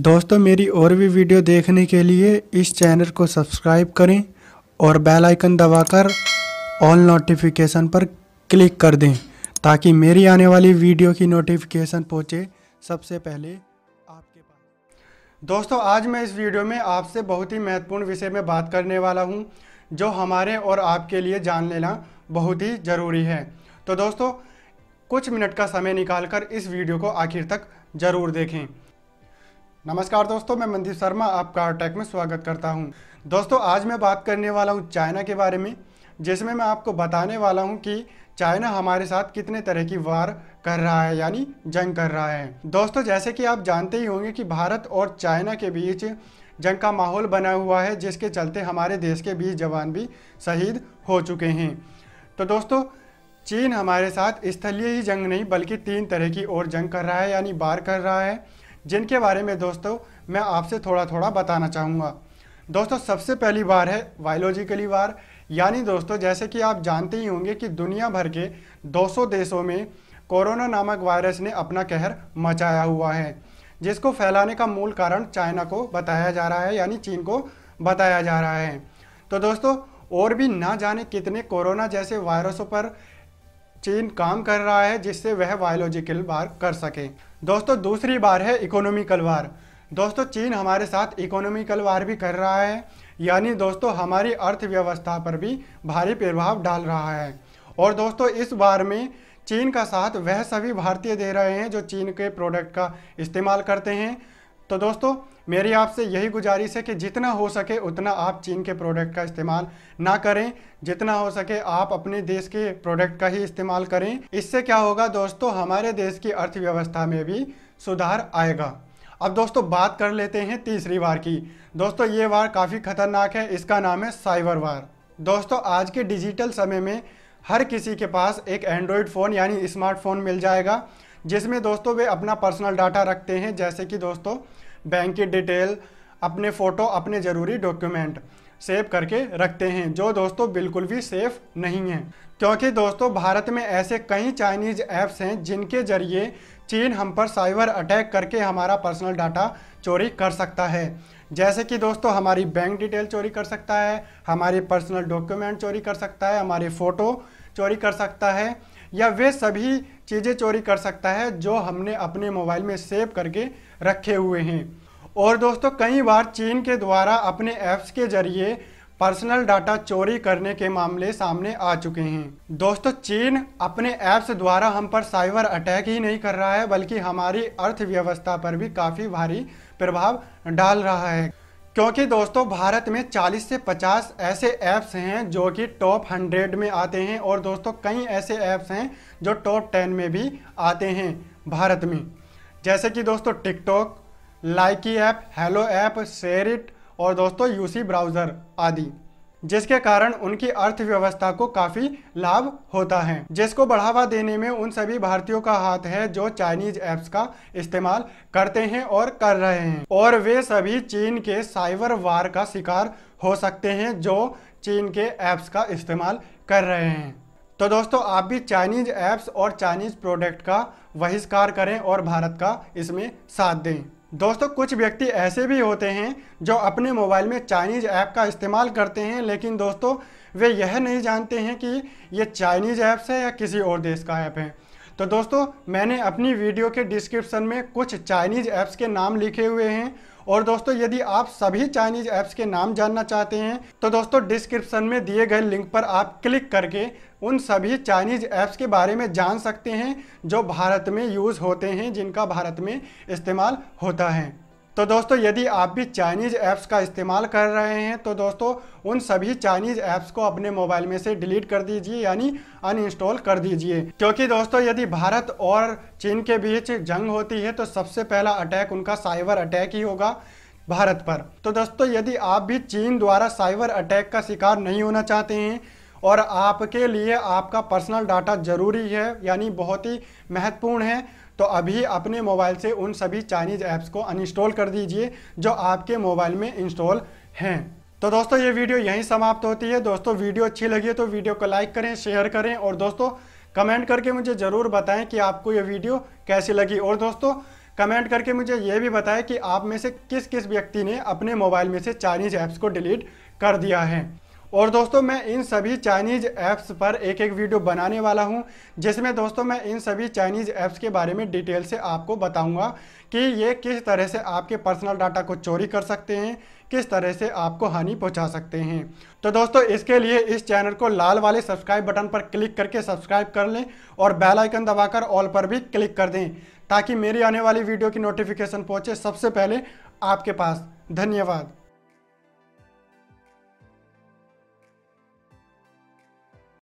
दोस्तों मेरी और भी वीडियो देखने के लिए इस चैनल को सब्सक्राइब करें और बेल आइकन दबाकर ऑल नोटिफिकेशन पर क्लिक कर दें ताकि मेरी आने वाली वीडियो की नोटिफिकेशन पहुंचे सबसे पहले आपके पास दोस्तों आज मैं इस वीडियो में आपसे बहुत ही महत्वपूर्ण विषय में बात करने वाला हूं जो हमारे और आपके लिए जान लेना बहुत ही ज़रूरी है तो दोस्तों कुछ मिनट का समय निकाल इस वीडियो को आखिर तक ज़रूर देखें नमस्कार दोस्तों मैं मंदीप शर्मा आपका अटैक में स्वागत करता हूं। दोस्तों आज मैं बात करने वाला हूं चाइना के बारे में जिसमें मैं आपको बताने वाला हूं कि चाइना हमारे साथ कितने तरह की वार कर रहा है यानी जंग कर रहा है दोस्तों जैसे कि आप जानते ही होंगे कि भारत और चाइना के बीच जंग का माहौल बना हुआ है जिसके चलते हमारे देश के बीस जवान भी शहीद हो चुके हैं तो दोस्तों चीन हमारे साथ स्थलीय ही जंग नहीं बल्कि तीन तरह की और जंग कर रहा है यानी बार कर रहा है जिनके बारे में दोस्तों मैं आपसे थोड़ा थोड़ा बताना चाहूँगा दोस्तों सबसे पहली बार है बायोलॉजिकली वार यानी दोस्तों जैसे कि आप जानते ही होंगे कि दुनिया भर के 200 देशों में कोरोना नामक वायरस ने अपना कहर मचाया हुआ है जिसको फैलाने का मूल कारण चाइना को बताया जा रहा है यानी चीन को बताया जा रहा है तो दोस्तों और भी ना जाने कितने कोरोना जैसे वायरसों पर चीन काम कर रहा है जिससे वह बायोलॉजिकल वार कर सके दोस्तों दूसरी बार है इकोनॉमिकल वार दोस्तों चीन हमारे साथ इकोनॉमिकल वार भी कर रहा है यानी दोस्तों हमारी अर्थव्यवस्था पर भी भारी प्रभाव डाल रहा है और दोस्तों इस बार में चीन का साथ वह सभी भारतीय दे रहे हैं जो चीन के प्रोडक्ट का इस्तेमाल करते हैं तो दोस्तों मेरी आपसे यही गुजारिश है कि जितना हो सके उतना आप चीन के प्रोडक्ट का इस्तेमाल ना करें जितना हो सके आप अपने देश के प्रोडक्ट का ही इस्तेमाल करें इससे क्या होगा दोस्तों हमारे देश की अर्थव्यवस्था में भी सुधार आएगा अब दोस्तों बात कर लेते हैं तीसरी वार की दोस्तों ये वार काफ़ी खतरनाक है इसका नाम है साइबर वार दोस्तों आज के डिजिटल समय में हर किसी के पास एक एंड्रॉयड फ़ोन यानी स्मार्टफोन मिल जाएगा जिसमें दोस्तों वे अपना पर्सनल डाटा रखते हैं जैसे कि दोस्तों बैंक की डिटेल अपने फ़ोटो अपने ज़रूरी डॉक्यूमेंट सेव करके रखते हैं जो दोस्तों बिल्कुल भी सेफ नहीं है क्योंकि दोस्तों भारत में ऐसे कई चाइनीज़ ऐप्स हैं जिनके ज़रिए चीन हम पर साइबर अटैक करके हमारा पर्सनल डाटा चोरी कर सकता है जैसे कि दोस्तों हमारी बैंक डिटेल चोरी कर सकता है हमारे पर्सनल डॉक्यूमेंट चोरी कर सकता है हमारे फ़ोटो चोरी कर सकता है या वे सभी चीज़ें चोरी कर सकता है जो हमने अपने मोबाइल में सेव करके रखे हुए हैं और दोस्तों कई बार चीन के द्वारा अपने ऐप्स के जरिए पर्सनल डाटा चोरी करने के मामले सामने आ चुके हैं दोस्तों चीन अपने ऐप्स द्वारा हम पर साइबर अटैक ही नहीं कर रहा है बल्कि हमारी अर्थव्यवस्था पर भी काफ़ी भारी प्रभाव डाल रहा है क्योंकि दोस्तों भारत में 40 से 50 ऐसे ऐप्स हैं जो कि टॉप 100 में आते हैं और दोस्तों कई ऐसे ऐप्स हैं जो टॉप 10 में भी आते हैं भारत में जैसे कि दोस्तों TikTok Likee app Hello app SHAREit और दोस्तों यूसी ब्राउज़र आदि जिसके कारण उनकी अर्थव्यवस्था को काफी लाभ होता है जिसको बढ़ावा देने में उन सभी भारतीयों का हाथ है जो चाइनीज ऐप्स का इस्तेमाल करते हैं और कर रहे हैं और वे सभी चीन के साइबर वार का शिकार हो सकते हैं जो चीन के ऐप्स का इस्तेमाल कर रहे हैं तो दोस्तों आप भी चाइनीज ऐप्स और चाइनीज प्रोडक्ट का बहिष्कार करें और भारत का इसमें साथ दें दोस्तों कुछ व्यक्ति ऐसे भी होते हैं जो अपने मोबाइल में चाइनीज़ ऐप का इस्तेमाल करते हैं लेकिन दोस्तों वे यह नहीं जानते हैं कि ये चाइनीज़ ऐप्स है या किसी और देश का ऐप है तो दोस्तों मैंने अपनी वीडियो के डिस्क्रिप्शन में कुछ चाइनीज़ ऐप्स के नाम लिखे हुए हैं और दोस्तों यदि आप सभी चाइनीज ऐप्स के नाम जानना चाहते हैं तो दोस्तों डिस्क्रिप्शन में दिए गए लिंक पर आप क्लिक करके उन सभी चाइनीज ऐप्स के बारे में जान सकते हैं जो भारत में यूज़ होते हैं जिनका भारत में इस्तेमाल होता है तो दोस्तों यदि आप भी चाइनीज़ ऐप्स का इस्तेमाल कर रहे हैं तो दोस्तों उन सभी चाइनीज़ ऐप्स को अपने मोबाइल में से डिलीट कर दीजिए यानी अनइंस्टॉल कर दीजिए क्योंकि दोस्तों यदि भारत और चीन के बीच जंग होती है तो सबसे पहला अटैक उनका साइबर अटैक ही होगा भारत पर तो दोस्तों यदि आप भी चीन द्वारा साइबर अटैक का शिकार नहीं होना चाहते हैं और आपके लिए आपका पर्सनल डाटा जरूरी है यानी बहुत ही महत्वपूर्ण है तो अभी अपने मोबाइल से उन सभी चाइनीज़ ऐप्स को अनइंस्टॉल कर दीजिए जो आपके मोबाइल में इंस्टॉल हैं तो दोस्तों ये वीडियो यहीं समाप्त होती है दोस्तों वीडियो अच्छी लगी है तो वीडियो को लाइक करें शेयर करें और दोस्तों कमेंट करके मुझे ज़रूर बताएं कि आपको ये वीडियो कैसी लगी और दोस्तों कमेंट करके मुझे ये भी बताएं कि आप में से किस किस व्यक्ति ने अपने मोबाइल में से चाइनीज़ ऐप्स को डिलीट कर दिया है और दोस्तों मैं इन सभी चाइनीज़ ऐप्स पर एक एक वीडियो बनाने वाला हूं जिसमें दोस्तों मैं इन सभी चाइनीज़ ऐप्स के बारे में डिटेल से आपको बताऊंगा कि ये किस तरह से आपके पर्सनल डाटा को चोरी कर सकते हैं किस तरह से आपको हानि पहुंचा सकते हैं तो दोस्तों इसके लिए इस चैनल को लाल वाले सब्सक्राइब बटन पर क्लिक करके सब्सक्राइब कर लें और बेल आइकन दबाकर ऑल पर भी क्लिक कर दें ताकि मेरी आने वाली वीडियो की नोटिफिकेशन पहुंचे सबसे पहले आपके पास धन्यवाद